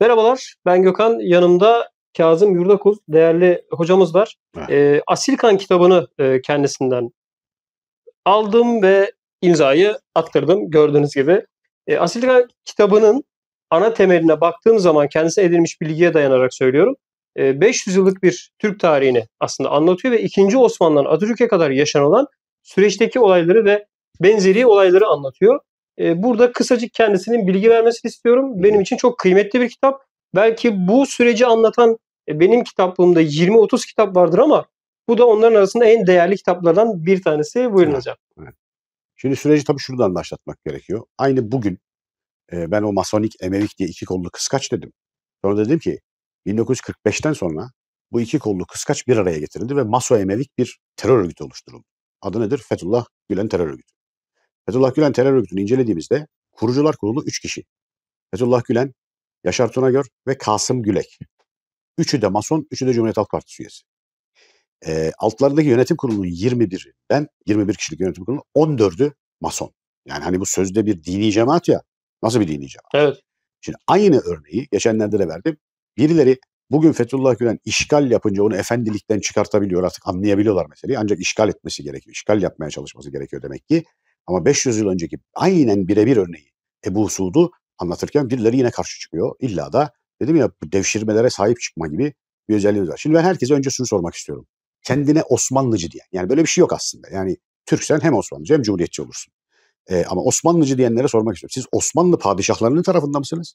Merhabalar, ben Gökhan. Yanımda Kazım Yurdakul, değerli hocamız var. E, Asilkan kitabını e, kendisinden aldım ve imzayı attırdım gördüğünüz gibi. E, Asilkan kitabının ana temeline baktığım zaman kendisi edinmiş bilgiye dayanarak söylüyorum. E, 500 yıllık bir Türk tarihini aslında anlatıyor ve 2. Osmanlı'dan Atatürk'e kadar yaşanılan süreçteki olayları ve benzeri olayları anlatıyor. E, burada kısacık kendisinin bilgi vermesini istiyorum. Benim için çok kıymetli bir kitap. Belki bu süreci anlatan e, benim kitaplığımda 20-30 kitap vardır ama bu da onların arasında en değerli kitaplardan bir tanesi. Buyurun evet, hocam. Şimdi süreci tabii şuradan başlatmak gerekiyor. Aynı bugün e, ben o masonik, emevik diye iki kollu kıskaç dedim. Sonra dedim ki 1945'ten sonra bu iki kollu kıskaç bir araya getirildi ve Maso Emevik bir terör örgütü oluşturuldu. Adı nedir? Fethullah Gülen terör örgütü. Fethullah Gülen terör örgütünü incelediğimizde kurucular kurulu 3 kişi. Fethullah Gülen, Yaşar Tunagör ve Kasım Gülek. Üçü de Mason, üçü de Cumhuriyet Halk Partisi üyesi. E, altlarındaki yönetim kurulunun 21'inden 21 kişilik yönetim kurulunun 14'ü Mason. Yani hani bu sözde bir dini cemaat ya. Nasıl bir dini cemaat? Evet. Şimdi aynı örneği geçenlerde de verdim. Birileri bugün Fethullah Gülen işgal yapınca onu efendilikten çıkartabiliyor artık anlayabiliyorlar meseleyi. Ancak işgal etmesi gerekiyor. İşgal yapmaya çalışması gerekiyor demek ki. Ama 500 yıl önceki aynen birebir örneği Ebu Suud'u anlatırken birileri yine karşı çıkıyor. İlla da dedim ya bu devşirmelere sahip çıkma gibi bir özelliğimiz var. Şimdi ben herkese önce şunu sormak istiyorum. Kendine Osmanlıcı diyen. Yani böyle bir şey yok aslında. Yani Türksen hem Osmanlıcı hem Cumhuriyetçi olursun. Ee, ama Osmanlıcı diyenlere sormak istiyorum. Siz Osmanlı padişahlarının tarafında mısınız?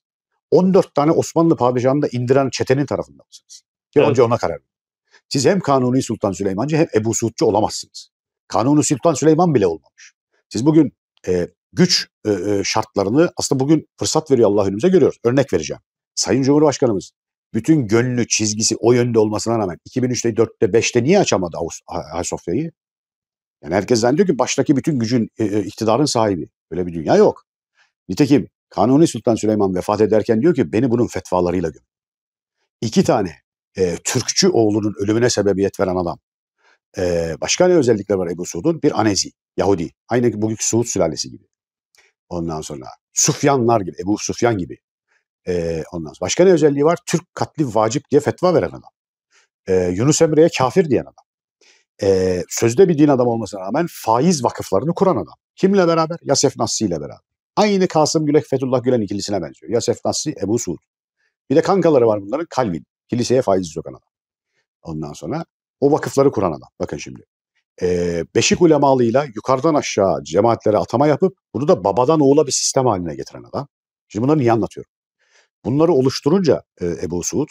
14 tane Osmanlı padişahını da indiren çetenin tarafında mısınız? Bir evet. önce ona karar verin. Siz hem Kanuni Sultan Süleymancı hem Ebu Suudcu olamazsınız. Kanuni Sultan Süleyman bile olmamış. Siz bugün e, güç e, e, şartlarını aslında bugün fırsat veriyor Allah önümüze görüyoruz. Örnek vereceğim. Sayın Cumhurbaşkanımız bütün gönlü çizgisi o yönde olmasına rağmen 2003'te 4'te 5'te niye açamadı Ayasofya'yı? Yani herkes zannediyor ki baştaki bütün gücün e, e, iktidarın sahibi. Böyle bir dünya yok. Nitekim Kanuni Sultan Süleyman vefat ederken diyor ki beni bunun fetvalarıyla göm. İki tane e, Türkçü oğlunun ölümüne sebebiyet veren adam ee, başka ne özellikler var Ebu Suud'un? Bir Anezi, Yahudi. Aynı bugünkü Suud sülalesi gibi. Ondan sonra Sufyanlar gibi, Ebu Sufyan gibi. Ee, ondan sonra başka ne özelliği var? Türk katli vacip diye fetva veren adam. Ee, Yunus Emre'ye kafir diyen adam. Ee, sözde bir din adamı olmasına rağmen faiz vakıflarını kuran adam. Kimle beraber? Yasef Nassi ile beraber. Aynı Kasım Gülek Fethullah Gülen ikilisine benziyor. Yasef Nassi, Ebu Suud. Bir de kankaları var bunların Kalvin. Kiliseye faiz sokan adam. Ondan sonra o vakıfları kuran adam. Bakın şimdi. E, Beşik ulemalıyla yukarıdan aşağı cemaatlere atama yapıp bunu da babadan oğula bir sistem haline getiren adam. Şimdi bunları niye anlatıyorum? Bunları oluşturunca e, Ebu Suud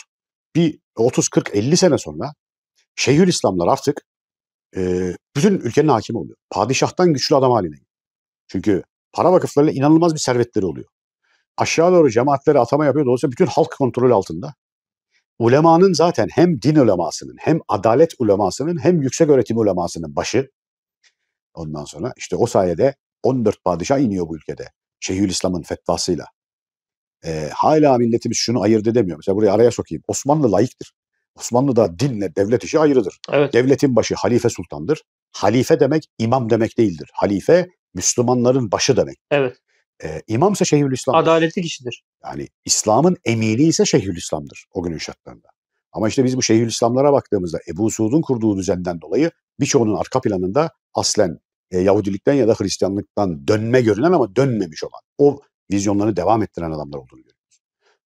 bir 30-40-50 sene sonra İslamlar artık e, bütün ülkenin hakimi oluyor. Padişahtan güçlü adam haline geliyor. Çünkü para vakıflarıyla inanılmaz bir servetleri oluyor. Aşağı doğru cemaatlere atama yapıyor. Dolayısıyla bütün halk kontrolü altında ulemanın zaten hem din ulemasının hem adalet ulemasının hem yüksek öğretim ulemasının başı. Ondan sonra işte o sayede 14 padişah iniyor bu ülkede. Şeyhülislam'ın fetvasıyla. E, hala milletimiz şunu ayırt edemiyor. Mesela buraya araya sokayım. Osmanlı layıktır. Osmanlı'da dinle devlet işi ayrıdır. Evet. Devletin başı halife sultandır. Halife demek imam demek değildir. Halife Müslümanların başı demek. Evet. E, imam ise Şeyhülislam. Adaletli kişidir. Yani İslam'ın emini ise Şeyhülislam'dır o günün şartlarında. Ama işte biz bu Şeyhülislamlara baktığımızda Ebu Suud'un kurduğu düzenden dolayı birçoğunun arka planında aslen e, Yahudilikten ya da Hristiyanlıktan dönme görünen ama dönmemiş olan o vizyonlarını devam ettiren adamlar olduğunu görüyoruz.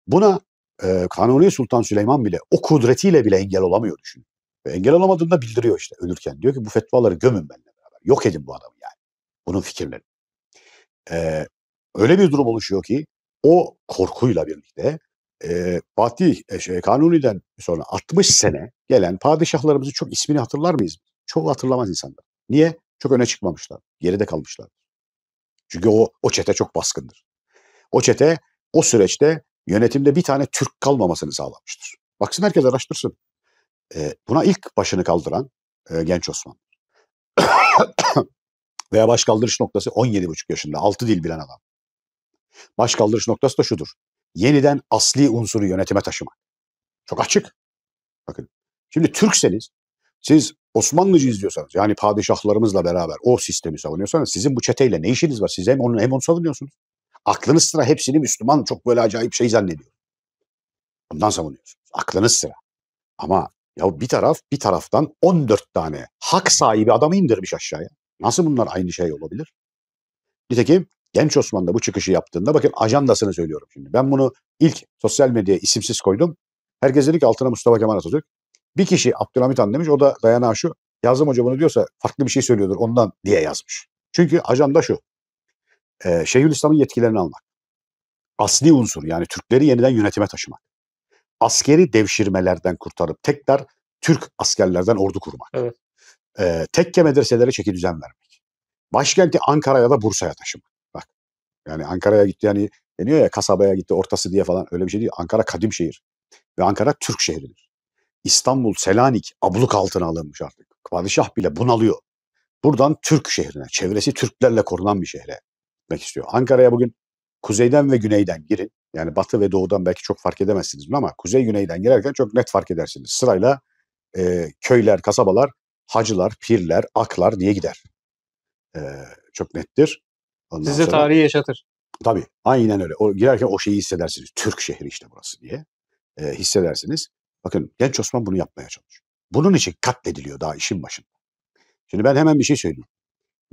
Buna e, Kanuni Sultan Süleyman bile o kudretiyle bile engel olamıyor düşün. Ve engel olamadığını bildiriyor işte ölürken. Diyor ki bu fetvaları gömün benimle beraber. Yok edin bu adamı yani. Bunun fikirleri. E, öyle bir durum oluşuyor ki o korkuyla birlikte e, Fatih e, şey, Kanuni'den sonra 60 sene gelen padişahlarımızı çok ismini hatırlar mıyız? Çok hatırlamaz insanlar. Niye? Çok öne çıkmamışlar. Geride kalmışlar. Çünkü o, o çete çok baskındır. O çete o süreçte yönetimde bir tane Türk kalmamasını sağlamıştır. Baksın herkes araştırsın. E, buna ilk başını kaldıran e, genç Osman. Veya baş kaldırış noktası 17,5 yaşında. 6 dil bilen adam. Başkaldırış noktası da şudur. Yeniden asli unsuru yönetime taşımak. Çok açık. Bakın şimdi Türkseniz siz Osmanlıcı izliyorsanız yani padişahlarımızla beraber o sistemi savunuyorsanız sizin bu çeteyle ne işiniz var? Siz hem onu hem onu savunuyorsunuz. Aklınız sıra hepsini Müslüman çok böyle acayip şey zannediyor. Bundan savunuyorsunuz. Aklınız sıra. Ama ya bir taraf bir taraftan 14 tane hak sahibi adamı indirmiş aşağıya. Nasıl bunlar aynı şey olabilir? Nitekim Genç Osman'da bu çıkışı yaptığında bakın ajandasını söylüyorum şimdi. Ben bunu ilk sosyal medyaya isimsiz koydum. Herkes dedi ki altına Mustafa Kemal Atatürk. Bir kişi Abdülhamit Han demiş o da dayanağı şu. yazdım hoca bunu diyorsa farklı bir şey söylüyordur ondan diye yazmış. Çünkü ajanda şu. E, Şeyhülislam'ın yetkilerini almak. Asli unsur yani Türkleri yeniden yönetime taşımak. Askeri devşirmelerden kurtarıp tekrar Türk askerlerden ordu kurmak. Evet. E, tekke medreselere çeki düzen vermek. Başkenti Ankara'ya da Bursa'ya taşımak. Yani Ankara'ya gitti yani deniyor ya kasabaya gitti ortası diye falan öyle bir şey değil. Ankara kadim şehir ve Ankara Türk şehridir. İstanbul, Selanik abluk altına alınmış artık. Padişah bile bunalıyor. Buradan Türk şehrine, çevresi Türklerle korunan bir şehre gitmek istiyor. Ankara'ya bugün kuzeyden ve güneyden girin. Yani batı ve doğudan belki çok fark edemezsiniz bunu ama kuzey güneyden girerken çok net fark edersiniz. Sırayla e, köyler, kasabalar, hacılar, pirler, aklar diye gider. E, çok nettir. Ondan Size sonra, tarihi yaşatır. Tabii aynen öyle. O, girerken o şeyi hissedersiniz. Türk şehri işte burası diye e, hissedersiniz. Bakın genç Osman bunu yapmaya çalışıyor. Bunun için katlediliyor daha işin başında. Şimdi ben hemen bir şey söyleyeyim.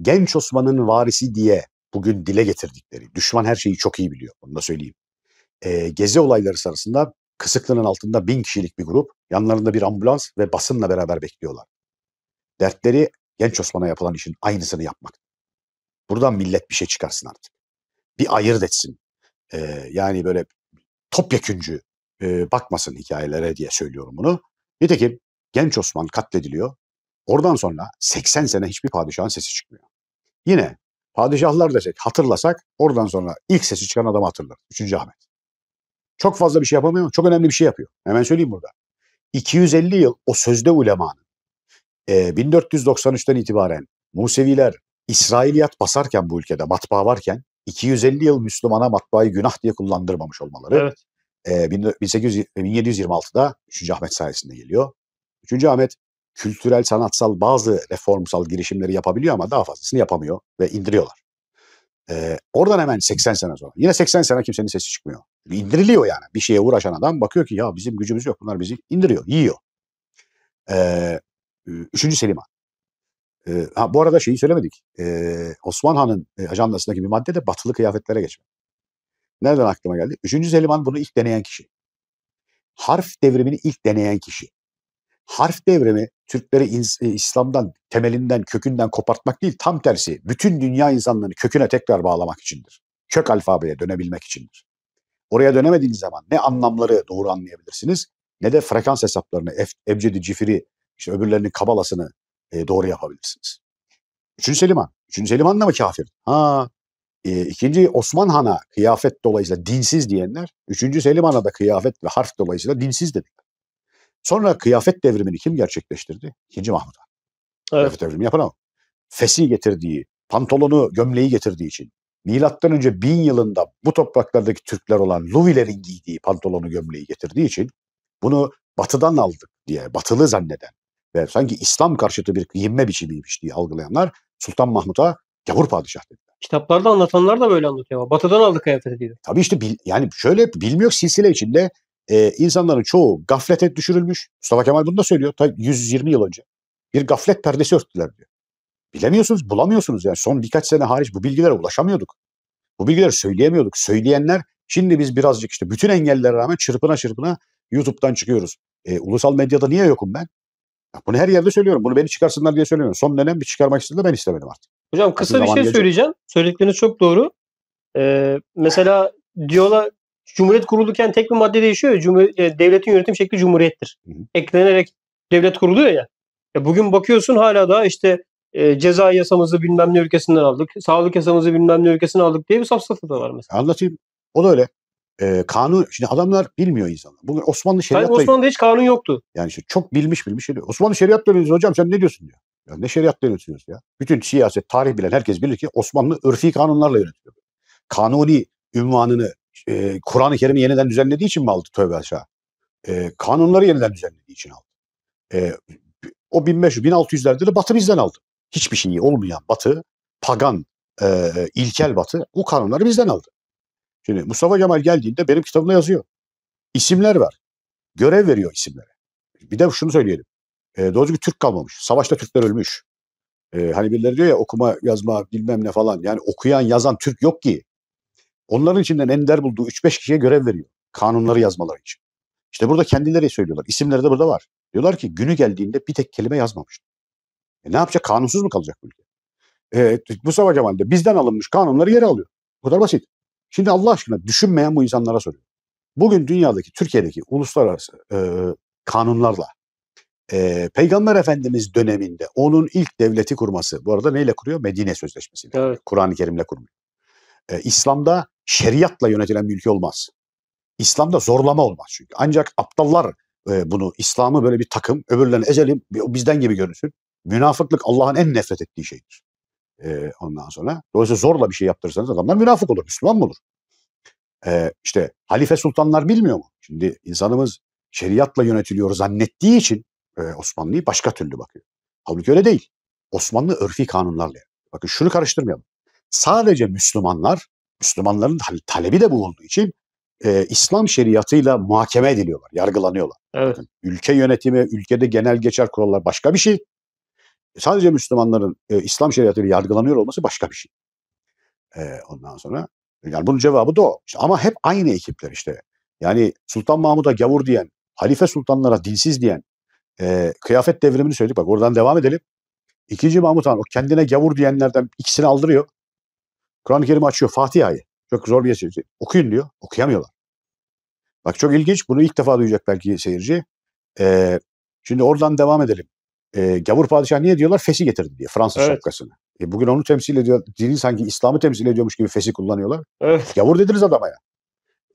Genç Osman'ın varisi diye bugün dile getirdikleri, düşman her şeyi çok iyi biliyor, onu da söyleyeyim. E, gezi olayları sırasında kısıklığının altında bin kişilik bir grup, yanlarında bir ambulans ve basınla beraber bekliyorlar. Dertleri genç Osman'a yapılan işin aynısını yapmak. Buradan millet bir şey çıkarsın artık. Bir ayırt etsin. Ee, yani böyle topyeküncü e, bakmasın hikayelere diye söylüyorum bunu. Nitekim genç Osman katlediliyor. Oradan sonra 80 sene hiçbir padişahın sesi çıkmıyor. Yine padişahlar desek hatırlasak oradan sonra ilk sesi çıkan adamı hatırlar. 3. Ahmet. Çok fazla bir şey yapamıyor. Çok önemli bir şey yapıyor. Hemen söyleyeyim burada. 250 yıl o sözde ulemanın e, 1493'ten itibaren Museviler, İsrailiyat basarken bu ülkede matbaa varken 250 yıl Müslümana matbaayı günah diye kullandırmamış olmaları. Evet. E, 1800, 1726'da 3. Ahmet sayesinde geliyor. 3. Ahmet kültürel, sanatsal bazı reformsal girişimleri yapabiliyor ama daha fazlasını yapamıyor ve indiriyorlar. Ee, oradan hemen 80 sene sonra. Yine 80 sene kimsenin sesi çıkmıyor. İndiriliyor yani. Bir şeye uğraşan adam bakıyor ki ya bizim gücümüz yok. Bunlar bizi indiriyor, yiyor. Ee, 3. Selim Han ha, bu arada şeyi söylemedik. E, Osman Han'ın e, ajandasındaki bir madde de batılı kıyafetlere geçme. Nereden aklıma geldi? Üçüncü Selimhan bunu ilk deneyen kişi. Harf devrimini ilk deneyen kişi. Harf devrimi Türkleri ins- İslam'dan, temelinden, kökünden kopartmak değil, tam tersi. Bütün dünya insanlarını köküne tekrar bağlamak içindir. Kök alfabeye dönebilmek içindir. Oraya dönemediğiniz zaman ne anlamları doğru anlayabilirsiniz ne de frekans hesaplarını, Ebcedi Cifiri, işte öbürlerinin kabalasını, e, doğru yapabilirsiniz. Üçüncü Selim Han. Üçüncü Selim Han da mı kafir? Ha. E, ikinci Osman Han'a kıyafet dolayısıyla dinsiz diyenler, üçüncü Selim Han'a da kıyafet ve harf dolayısıyla dinsiz dediler. Sonra kıyafet devrimini kim gerçekleştirdi? İkinci Mahmut Han. Evet. Kıyafet devrimi yapan o. Fesi getirdiği, pantolonu, gömleği getirdiği için, milattan önce bin yılında bu topraklardaki Türkler olan Luvilerin giydiği pantolonu gömleği getirdiği için bunu batıdan aldık diye batılı zanneden ve sanki İslam karşıtı bir giyinme biçimiymiş diye algılayanlar Sultan Mahmut'a gavur padişah dediler. Kitaplarda anlatanlar da böyle anlatıyor ama batıdan aldı kıyafeti diyor. Tabii işte bil, yani şöyle bilmiyor silsile içinde e, insanların çoğu gaflete düşürülmüş. Mustafa Kemal bunu da söylüyor. Ta 120 yıl önce. Bir gaflet perdesi örttüler diyor. Bilemiyorsunuz, bulamıyorsunuz yani. Son birkaç sene hariç bu bilgilere ulaşamıyorduk. Bu bilgileri söyleyemiyorduk. Söyleyenler şimdi biz birazcık işte bütün engellere rağmen çırpına çırpına YouTube'dan çıkıyoruz. E, ulusal medyada niye yokum ben? Bunu her yerde söylüyorum. Bunu beni çıkarsınlar diye söylüyorum. Son dönem bir çıkarmak istedi ben istemedim artık. Hocam kısa bir şey gelecek. söyleyeceğim. Söyledikleriniz çok doğru. Ee, mesela diyorlar Cumhuriyet kurulurken tek bir madde değişiyor. Cumhur- e, devletin yönetim şekli cumhuriyettir. Hı hı. Eklenerek devlet kuruluyor ya. ya. Bugün bakıyorsun hala da işte e, ceza yasamızı bilmem ne ülkesinden aldık. Sağlık yasamızı bilmem ne ülkesinden aldık diye bir safsatı da var mesela. Anlatayım. O da öyle e, kanun şimdi adamlar bilmiyor insanlar. Bugün Osmanlı şeriatı. Ben Osmanlı'da hiç kanun yoktu. Yani işte çok bilmiş bilmiş şey diyor. Osmanlı şeriat dönüyoruz hocam sen ne diyorsun diyor. Ya ne şeriat dönüyorsunuz ya? Bütün siyaset, tarih bilen herkes bilir ki Osmanlı ırfi kanunlarla yönetiyor. Kanuni ünvanını e, Kur'an-ı Kerim'i yeniden düzenlediği için mi aldı tövbe aşağı? E, kanunları yeniden düzenlediği için aldı. E, o 1500-1600'lerde de Batı bizden aldı. Hiçbir şeyi olmayan Batı, pagan, e, ilkel Batı o kanunları bizden aldı. Şimdi Mustafa Kemal geldiğinde benim kitabımda yazıyor. İsimler var. Görev veriyor isimlere. Bir de şunu söyleyelim. E, doğru Türk kalmamış. Savaşta Türkler ölmüş. E, hani birileri diyor ya okuma, yazma, bilmem ne falan. Yani okuyan, yazan Türk yok ki. Onların içinden ender bulduğu 3-5 kişiye görev veriyor. Kanunları yazmaları için. İşte burada kendileri söylüyorlar. İsimleri de burada var. Diyorlar ki günü geldiğinde bir tek kelime yazmamış. E, ne yapacak? Kanunsuz mu kalacak bu ülke? E, Mustafa Kemal de bizden alınmış kanunları geri alıyor. Bu kadar basit. Şimdi Allah aşkına düşünmeyen bu insanlara soruyorum. Bugün dünyadaki, Türkiye'deki uluslararası e, kanunlarla e, Peygamber Efendimiz döneminde onun ilk devleti kurması, bu arada neyle kuruyor? Medine Sözleşmesi Evet. Kur'an-ı Kerim'le kurmuyor. E, İslam'da şeriatla yönetilen bir ülke olmaz. İslam'da zorlama olmaz çünkü. Ancak aptallar e, bunu, İslam'ı böyle bir takım, öbürlerini ezelim, bizden gibi görünsün. Münafıklık Allah'ın en nefret ettiği şeydir. E, ondan sonra. Dolayısıyla zorla bir şey yaptırırsanız adamlar münafık olur, Müslüman mı olur? E, işte halife sultanlar bilmiyor mu? Şimdi insanımız şeriatla yönetiliyor zannettiği için e, Osmanlı'yı başka türlü bakıyor. Halbuki öyle değil. Osmanlı örfi kanunlarla. Bakın şunu karıştırmayalım. Sadece Müslümanlar, Müslümanların talebi de bu olduğu için e, İslam şeriatıyla muhakeme ediliyorlar, yargılanıyorlar. Evet. ülke yönetimi, ülkede genel geçer kurallar başka bir şey sadece Müslümanların e, İslam şeriatıyla yargılanıyor olması başka bir şey. E, ondan sonra yani bunun cevabı da o. İşte, ama hep aynı ekipler işte. Yani Sultan Mahmud'a gavur diyen, halife sultanlara dinsiz diyen, e, kıyafet devrimini söyledik bak oradan devam edelim. İkinci Mahmut Han o kendine gavur diyenlerden ikisini aldırıyor. Kur'an-ı Kerim açıyor Fatiha'yı. Çok zor bir şey. Okuyun diyor. Okuyamıyorlar. Bak çok ilginç. Bunu ilk defa duyacak belki seyirci. Ee, şimdi oradan devam edelim e, gavur padişah niye diyorlar? Fesi getirdi diye Fransız evet. şapkasını. E, bugün onu temsil ediyor. Dini sanki İslam'ı temsil ediyormuş gibi fesi kullanıyorlar. Evet. Gavur dediniz adama ya.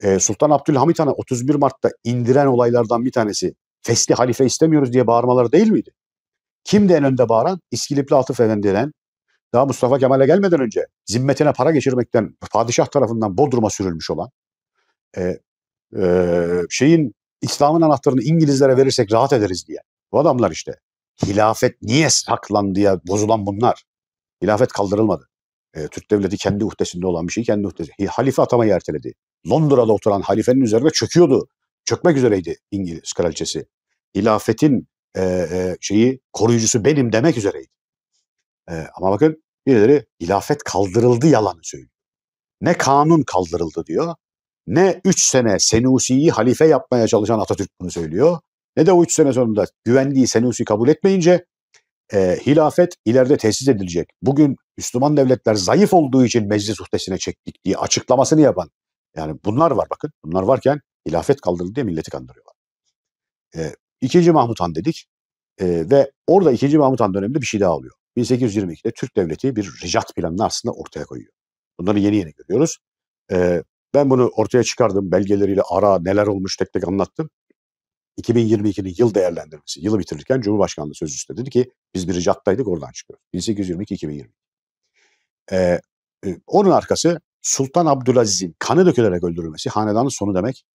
E, Sultan Abdülhamit Han'a 31 Mart'ta indiren olaylardan bir tanesi fesli halife istemiyoruz diye bağırmaları değil miydi? Kimdi en önde bağıran? İskilipli Atıf Efendi'den daha Mustafa Kemal'e gelmeden önce zimmetine para geçirmekten padişah tarafından Bodrum'a sürülmüş olan e, e, şeyin İslam'ın anahtarını İngilizlere verirsek rahat ederiz diye. Bu adamlar işte hilafet niye saklandı ya bozulan bunlar. Hilafet kaldırılmadı. E, Türk devleti kendi uhdesinde olan bir şey kendi uhdesi. Halife atamayı erteledi. Londra'da oturan halifenin üzerine çöküyordu. Çökmek üzereydi İngiliz kraliçesi. Hilafetin e, e, şeyi koruyucusu benim demek üzereydi. E, ama bakın birileri hilafet kaldırıldı yalan söylüyor. Ne kanun kaldırıldı diyor. Ne 3 sene Senusi'yi halife yapmaya çalışan Atatürk bunu söylüyor ne de o üç sene sonunda güvenliği Senussi kabul etmeyince e, hilafet ileride tesis edilecek. Bugün Müslüman devletler zayıf olduğu için meclis uhdesine çektik diye açıklamasını yapan yani bunlar var bakın bunlar varken hilafet kaldırıldı diye milleti kandırıyorlar. E, ikinci Mahmut Han dedik e, ve orada İkinci Mahmut Han döneminde bir şey daha oluyor. 1822'de Türk Devleti bir ricat planını aslında ortaya koyuyor. Bunları yeni yeni görüyoruz. E, ben bunu ortaya çıkardım belgeleriyle ara neler olmuş tek tek anlattım. 2022'nin yıl değerlendirmesi, yılı bitirirken Cumhurbaşkanlığı sözcüsü de dedi ki biz bir ricattaydık oradan çıkıyoruz. 1822-2020. Ee, e, onun arkası Sultan Abdülaziz'in kanı dökülerek öldürülmesi hanedanın sonu demek.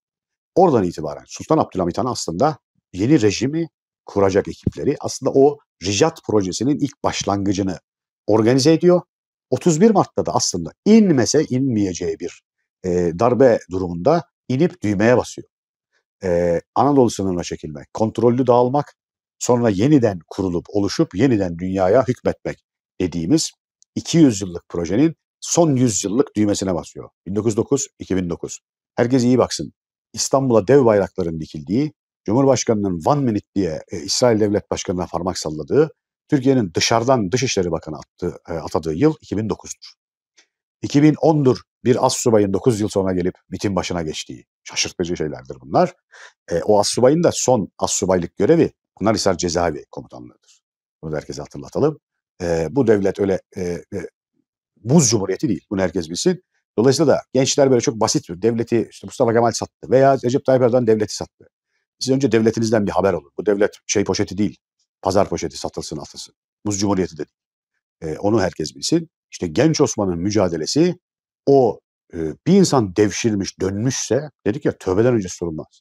Oradan itibaren Sultan Abdülhamit Han aslında yeni rejimi kuracak ekipleri aslında o Ricat projesinin ilk başlangıcını organize ediyor. 31 Mart'ta da aslında inmese inmeyeceği bir e, darbe durumunda inip düğmeye basıyor e, Anadolu sınırına çekilmek, kontrollü dağılmak, sonra yeniden kurulup oluşup yeniden dünyaya hükmetmek dediğimiz 200 yıllık projenin son 100 yıllık düğmesine basıyor. 1909-2009. Herkes iyi baksın. İstanbul'a dev bayrakların dikildiği, Cumhurbaşkanı'nın One Minute diye e, İsrail Devlet Başkanı'na parmak salladığı, Türkiye'nin dışarıdan Dışişleri Bakanı attı, e, atadığı yıl 2009'dur. 2010'dur bir as subayın 9 yıl sonra gelip MIT'in başına geçtiği. Şaşırtıcı şeylerdir bunlar. E, o as subayın da son as subaylık görevi bunlar Pınarhisar Cezaevi Komutanlığı'dır. Bunu da herkese hatırlatalım. E, bu devlet öyle e, e, buz cumhuriyeti değil. Bunu herkes bilsin. Dolayısıyla da gençler böyle çok basit bir devleti işte Mustafa Kemal sattı veya Recep Tayyip Erdoğan devleti sattı. Siz önce devletinizden bir haber olun. Bu devlet şey poşeti değil. Pazar poşeti satılsın atılsın. Buz cumhuriyeti de E, onu herkes bilsin. İşte genç Osman'ın mücadelesi o e, bir insan devşirmiş, dönmüşse dedik ya tövbeden önce sorulmaz.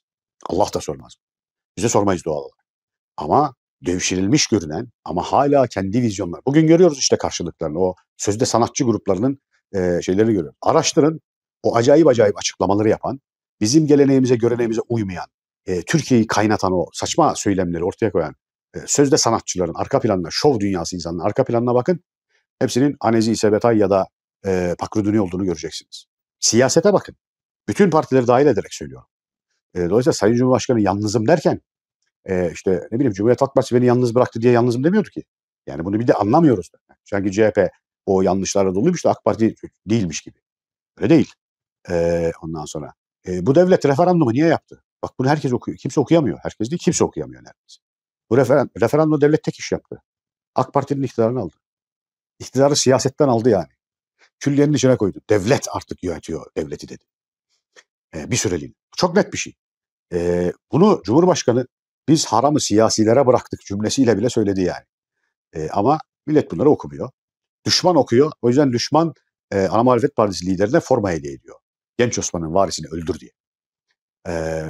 Allah da sormaz. Bize sormayız doğal olarak. Ama devşirilmiş görünen ama hala kendi vizyonları. Bugün görüyoruz işte karşılıklarını. O sözde sanatçı gruplarının e, şeylerini görüyoruz. Araştırın o acayip acayip açıklamaları yapan, bizim geleneğimize, göreneğimize uymayan, e, Türkiye'yi kaynatan o saçma söylemleri ortaya koyan e, sözde sanatçıların arka planına, şov dünyası insanların arka planına bakın. Hepsinin anezi isebetay ya da e, pakridüni olduğunu göreceksiniz. Siyasete bakın. Bütün partileri dahil ederek söylüyorum. E, dolayısıyla Sayın Cumhurbaşkanı yalnızım derken e, işte ne bileyim Cumhuriyet Halk Partisi beni yalnız bıraktı diye yalnızım demiyordu ki. Yani bunu bir de anlamıyoruz. Çünkü CHP o yanlışlarla doluymuş da AK Parti değilmiş gibi. Öyle değil. E, ondan sonra. E, bu devlet referandumu niye yaptı? Bak bunu herkes okuyor. Kimse okuyamıyor. Herkes değil kimse okuyamıyor neredeyse. Bu referen, referandumu devlet tek iş yaptı. AK Parti'nin iktidarını aldı. İktidarı siyasetten aldı yani. Külliyenin içine koydu. Devlet artık yönetiyor devleti dedi. E, bir süreliğine. Çok net bir şey. E, bunu Cumhurbaşkanı biz haramı siyasilere bıraktık cümlesiyle bile söyledi yani. E, ama millet bunları okumuyor. Düşman okuyor. O yüzden düşman e, Ana Muhalefet Partisi liderine forma hediye ediyor. Genç Osman'ın varisini öldür diye. E,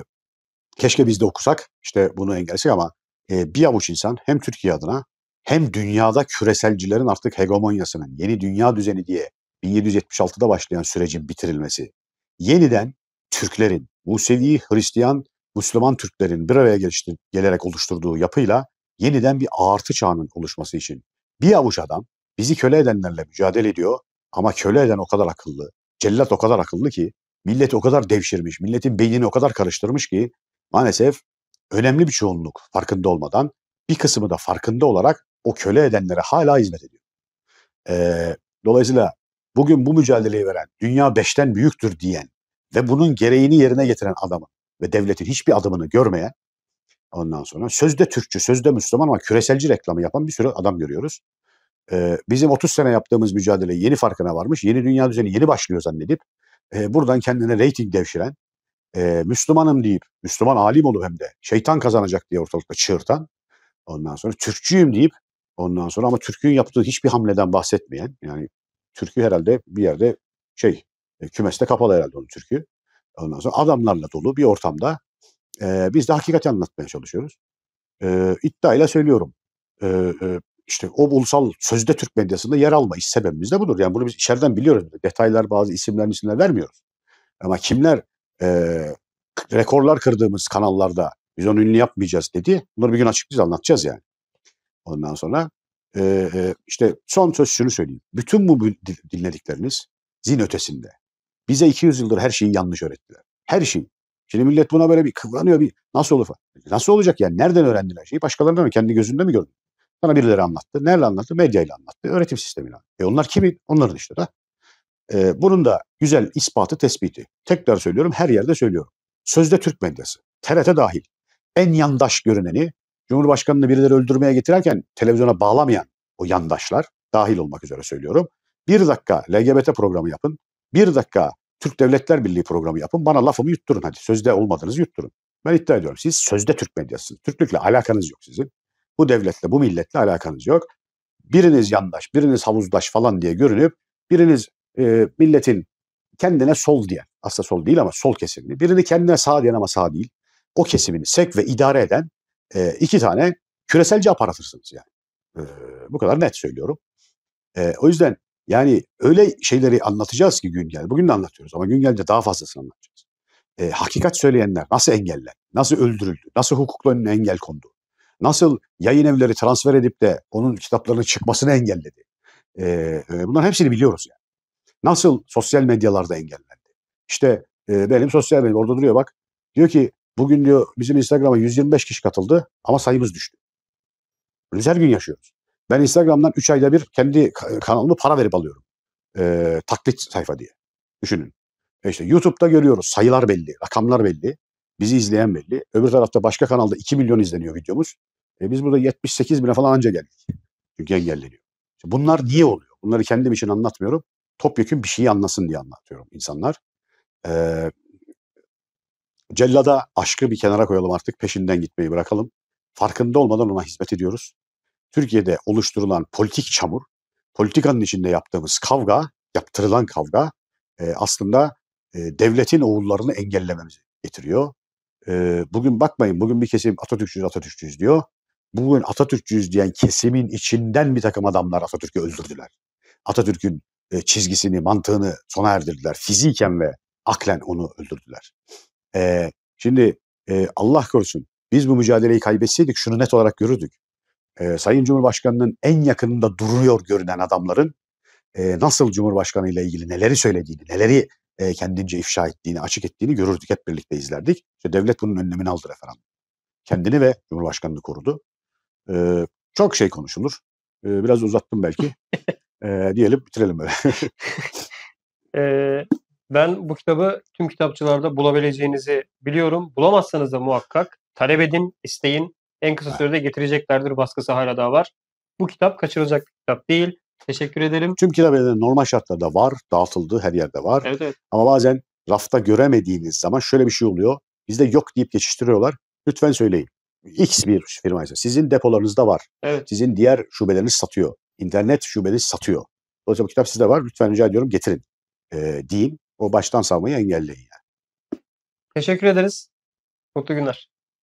keşke biz de okusak işte bunu engellesek ama e, bir avuç insan hem Türkiye adına hem dünyada küreselcilerin artık hegemonyasının yeni dünya düzeni diye 1776'da başlayan sürecin bitirilmesi, yeniden Türklerin, Musevi, Hristiyan, Müslüman Türklerin bir araya geliştir, gelerek oluşturduğu yapıyla yeniden bir artı çağının oluşması için bir avuç adam bizi köle edenlerle mücadele ediyor ama köle eden o kadar akıllı, cellat o kadar akıllı ki milleti o kadar devşirmiş, milletin beynini o kadar karıştırmış ki maalesef önemli bir çoğunluk farkında olmadan bir kısmı da farkında olarak o köle edenlere hala hizmet ediyor. Ee, dolayısıyla bugün bu mücadeleyi veren, dünya beşten büyüktür diyen ve bunun gereğini yerine getiren adamı ve devletin hiçbir adımını görmeyen ondan sonra sözde Türkçü, sözde Müslüman ama küreselci reklamı yapan bir sürü adam görüyoruz. Ee, bizim 30 sene yaptığımız mücadele yeni farkına varmış, yeni dünya düzeni yeni başlıyor zannedip e, buradan kendine reyting devşiren, e, Müslümanım deyip, Müslüman alim olup hem de şeytan kazanacak diye ortalıkta çığırtan, ondan sonra Türkçüyüm deyip Ondan sonra ama Türk'ün yaptığı hiçbir hamleden bahsetmeyen yani Türk'ü herhalde bir yerde şey e, kümeste kapalı herhalde onun Türk'ü. Ondan sonra adamlarla dolu bir ortamda e, biz de hakikati anlatmaya çalışıyoruz. E, iddiayla söylüyorum. E, e, işte o ulusal sözde Türk medyasında yer alma iş sebebimiz de budur. Yani bunu biz içeriden biliyoruz. Detaylar bazı isimler isimler vermiyoruz. Ama kimler e, rekorlar kırdığımız kanallarda biz onu ünlü yapmayacağız dedi. Bunları bir gün açıklayacağız anlatacağız yani. Ondan sonra e, e, işte son söz şunu söyleyeyim. Bütün bu dinledikleriniz zin ötesinde. Bize 200 yıldır her şeyi yanlış öğrettiler. Her şeyi. Şimdi millet buna böyle bir kıvranıyor. Bir, nasıl olur? E, nasıl olacak yani? Nereden öğrendiler şeyi? Başkalarından mı? Kendi gözünde mi gördün? Sana birileri anlattı. Nerede anlattı? Medyayla anlattı. Öğretim sistemiyle E onlar kimin? Onların işte da. E, bunun da güzel ispatı, tespiti. Tekrar söylüyorum, her yerde söylüyorum. Sözde Türk medyası, TRT dahil en yandaş görüneni Cumhurbaşkanını birileri öldürmeye getirirken televizyona bağlamayan o yandaşlar dahil olmak üzere söylüyorum. Bir dakika LGBT programı yapın. Bir dakika Türk Devletler Birliği programı yapın. Bana lafımı yutturun hadi. Sözde olmadığınızı yutturun. Ben iddia ediyorum siz sözde Türk medyasısınız Türklükle alakanız yok sizin. Bu devletle, bu milletle alakanız yok. Biriniz yandaş, biriniz havuzdaş falan diye görünüp biriniz e, milletin kendine sol diyen, aslında sol değil ama sol kesimli, birini kendine sağ diyen ama sağ değil, o kesimini sek ve idare eden e, iki tane küreselci aparatırsınız yani. E, bu kadar net söylüyorum. E, o yüzden yani öyle şeyleri anlatacağız ki gün geldi. Bugün de anlatıyoruz ama gün gelince daha fazlasını anlatacağız. E, hakikat söyleyenler nasıl engeller, nasıl öldürüldü, nasıl hukukla önüne engel kondu, nasıl yayın evleri transfer edip de onun kitaplarının çıkmasını engelledi. E, e, bunların hepsini biliyoruz yani. Nasıl sosyal medyalarda engellendi. İşte e, benim sosyal medya orada duruyor bak. Diyor ki Bugün diyor bizim Instagram'a 125 kişi katıldı ama sayımız düştü. Biz her gün yaşıyoruz. Ben Instagram'dan 3 ayda bir kendi kanalımı para verip alıyorum. Ee, taklit sayfa diye. Düşünün. E işte YouTube'da görüyoruz. Sayılar belli, rakamlar belli. Bizi izleyen belli. Öbür tarafta başka kanalda 2 milyon izleniyor videomuz. E biz burada 78 bine falan anca geldik. Çünkü engelleniyor. Bunlar niye oluyor? Bunları kendim için anlatmıyorum. Topyekun bir şeyi anlasın diye anlatıyorum insanlar. Ee, Cellada aşkı bir kenara koyalım artık, peşinden gitmeyi bırakalım. Farkında olmadan ona hizmet ediyoruz. Türkiye'de oluşturulan politik çamur, politikanın içinde yaptığımız kavga, yaptırılan kavga e, aslında e, devletin oğullarını engellememizi getiriyor. E, bugün bakmayın, bugün bir kesim Atatürkçüyüz, Atatürkçüyüz diyor. Bugün Atatürkçüyüz diyen kesimin içinden bir takım adamlar Atatürk'ü öldürdüler. Atatürk'ün e, çizgisini, mantığını sona erdirdiler. Fiziken ve aklen onu öldürdüler. E, şimdi e, Allah korusun biz bu mücadeleyi kaybetseydik şunu net olarak görürdük. E, Sayın Cumhurbaşkanı'nın en yakınında duruyor görünen adamların e, nasıl Cumhurbaşkanı ile ilgili neleri söylediğini, neleri e, kendince ifşa ettiğini, açık ettiğini görürdük. Hep birlikte izlerdik. İşte devlet bunun önlemini aldı referandum. Kendini ve Cumhurbaşkanı'nı korudu. E, çok şey konuşulur. E, biraz uzattım belki. e, diyelim bitirelim böyle. e, ben bu kitabı tüm kitapçılarda bulabileceğinizi biliyorum. Bulamazsanız da muhakkak talep edin, isteyin. En kısa sürede getireceklerdir. Baskısı hala daha var. Bu kitap kaçırılacak bir kitap değil. Teşekkür ederim. Tüm kitapçılarda normal şartlarda var. Dağıtıldı, her yerde var. Evet, evet. Ama bazen rafta göremediğiniz zaman şöyle bir şey oluyor. Bizde yok deyip geçiştiriyorlar. Lütfen söyleyin. X bir firmaysa sizin depolarınızda var. Evet. Sizin diğer şubeleriniz satıyor. İnternet şubeleri satıyor. Dolayısıyla bu kitap sizde var. Lütfen rica ediyorum getirin e, diyeyim. O baştan savmayı engelleyin yani. Teşekkür ederiz. Mutlu günler.